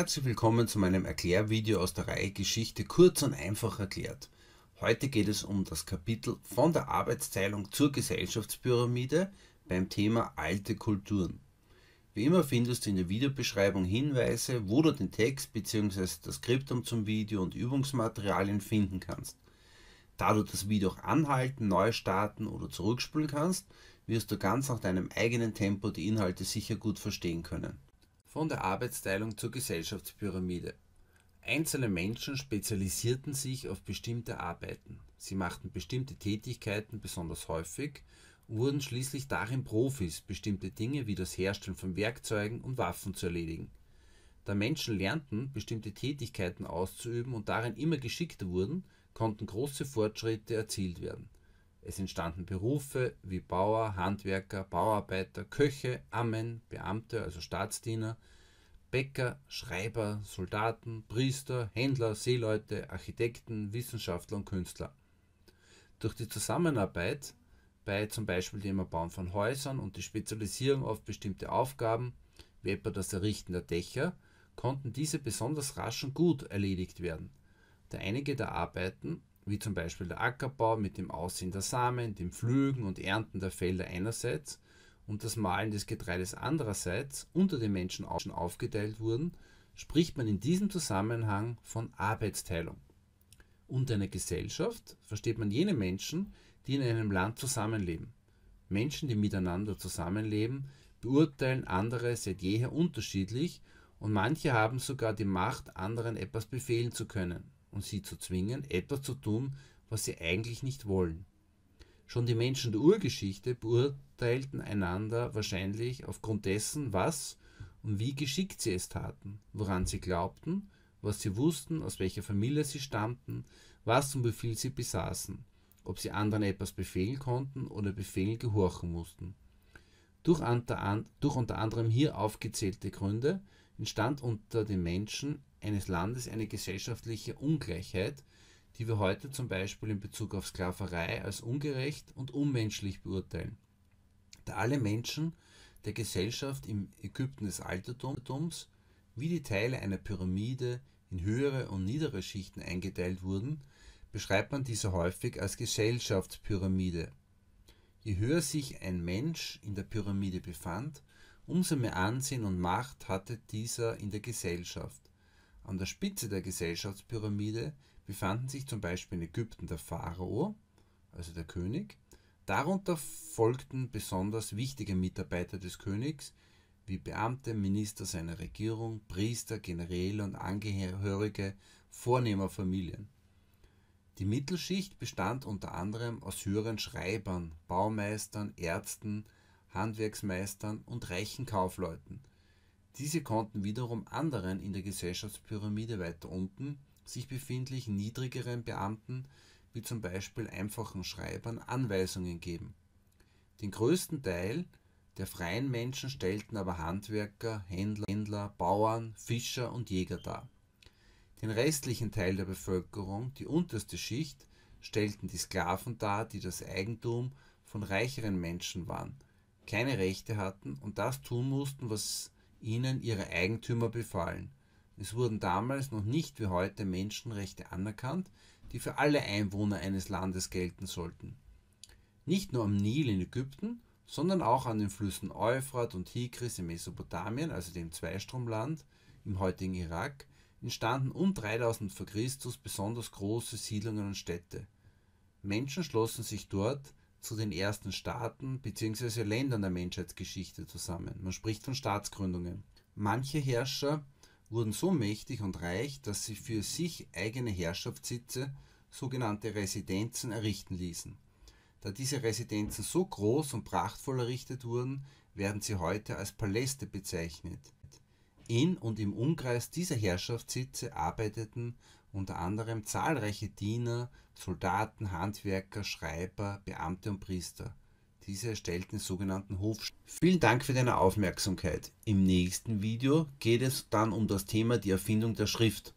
Herzlich willkommen zu meinem Erklärvideo aus der Reihe Geschichte kurz und einfach erklärt. Heute geht es um das Kapitel von der Arbeitsteilung zur Gesellschaftspyramide beim Thema alte Kulturen. Wie immer findest du in der Videobeschreibung Hinweise, wo du den Text bzw. das Skriptum zum Video und Übungsmaterialien finden kannst. Da du das Video auch anhalten, neu starten oder zurückspulen kannst, wirst du ganz nach deinem eigenen Tempo die Inhalte sicher gut verstehen können von der Arbeitsteilung zur Gesellschaftspyramide. Einzelne Menschen spezialisierten sich auf bestimmte Arbeiten. Sie machten bestimmte Tätigkeiten besonders häufig und wurden schließlich darin Profis, bestimmte Dinge wie das Herstellen von Werkzeugen und Waffen zu erledigen. Da Menschen lernten, bestimmte Tätigkeiten auszuüben und darin immer geschickter wurden, konnten große Fortschritte erzielt werden. Es entstanden Berufe wie Bauer, Handwerker, Bauarbeiter, Köche, Ammen, Beamte, also Staatsdiener, Bäcker, Schreiber, Soldaten, Priester, Händler, Seeleute, Architekten, Wissenschaftler und Künstler. Durch die Zusammenarbeit bei zum Beispiel dem Erbauen von Häusern und die Spezialisierung auf bestimmte Aufgaben, wie etwa das Errichten der Dächer, konnten diese besonders rasch und gut erledigt werden. Da einige der Arbeiten wie zum Beispiel der Ackerbau mit dem Aussehen der Samen, dem Pflügen und Ernten der Felder einerseits und das Mahlen des Getreides andererseits unter den Menschen aufgeteilt wurden, spricht man in diesem Zusammenhang von Arbeitsteilung. Unter einer Gesellschaft versteht man jene Menschen, die in einem Land zusammenleben. Menschen, die miteinander zusammenleben, beurteilen andere seit jeher unterschiedlich und manche haben sogar die Macht, anderen etwas befehlen zu können und sie zu zwingen, etwas zu tun, was sie eigentlich nicht wollen. Schon die Menschen der Urgeschichte beurteilten einander wahrscheinlich aufgrund dessen, was und wie geschickt sie es taten, woran sie glaubten, was sie wussten, aus welcher Familie sie stammten, was und Befehl sie besaßen, ob sie anderen etwas befehlen konnten oder Befehlen gehorchen mussten. Durch unter, anderem hier aufgezählte Gründe entstand unter den Menschen eines Landes eine gesellschaftliche Ungleichheit, die wir heute zum Beispiel in Bezug auf Sklaverei als ungerecht und unmenschlich beurteilen. Da alle Menschen der Gesellschaft im Ägypten des Altertums wie die Teile einer Pyramide in höhere und niedere Schichten eingeteilt wurden, beschreibt man diese häufig als Gesellschaftspyramide. Je höher sich ein Mensch in der Pyramide befand, umso mehr Ansehen und Macht hatte dieser in der Gesellschaft. An der Spitze der Gesellschaftspyramide befanden sich zum Beispiel in Ägypten der Pharao, also der König. Darunter folgten besonders wichtige Mitarbeiter des Königs, wie Beamte, Minister seiner Regierung, Priester, Generäle und Angehörige vornehmer Familien. Die Mittelschicht bestand unter anderem aus höheren Schreibern, Baumeistern, Ärzten, Handwerksmeistern und reichen Kaufleuten. Diese konnten wiederum anderen in der Gesellschaftspyramide weiter unten sich befindlichen niedrigeren Beamten wie zum Beispiel einfachen Schreibern Anweisungen geben. Den größten Teil der freien Menschen stellten aber Handwerker, Händler, Händler, Bauern, Fischer und Jäger dar. Den restlichen Teil der Bevölkerung, die unterste Schicht, stellten die Sklaven dar, die das Eigentum von reicheren Menschen waren, keine Rechte hatten und das tun mussten, was ihnen ihre Eigentümer befallen. Es wurden damals noch nicht wie heute Menschenrechte anerkannt, die für alle Einwohner eines Landes gelten sollten. Nicht nur am Nil in Ägypten, sondern auch an den Flüssen Euphrat und Tigris in Mesopotamien, also dem Zweistromland im heutigen Irak, entstanden um 3000 v. Chr. besonders große Siedlungen und Städte. Menschen schlossen sich dort zu den ersten Staaten bzw. Ländern der Menschheitsgeschichte zusammen. Man spricht von Staatsgründungen. Manche Herrscher wurden so mächtig und reich, dass sie für sich eigene Herrschaftssitze, sogenannte Residenzen, errichten ließen. Da diese Residenzen so groß und prachtvoll errichtet wurden, werden sie heute als Paläste bezeichnet. In und im Umkreis dieser Herrschaftssitze arbeiteten unter anderem zahlreiche Diener, Soldaten, Handwerker, Schreiber, Beamte und Priester. Diese erstellten den sogenannten Hofstaat. Vielen Dank für deine Aufmerksamkeit. Im nächsten Video geht es dann um das Thema die Erfindung der Schrift.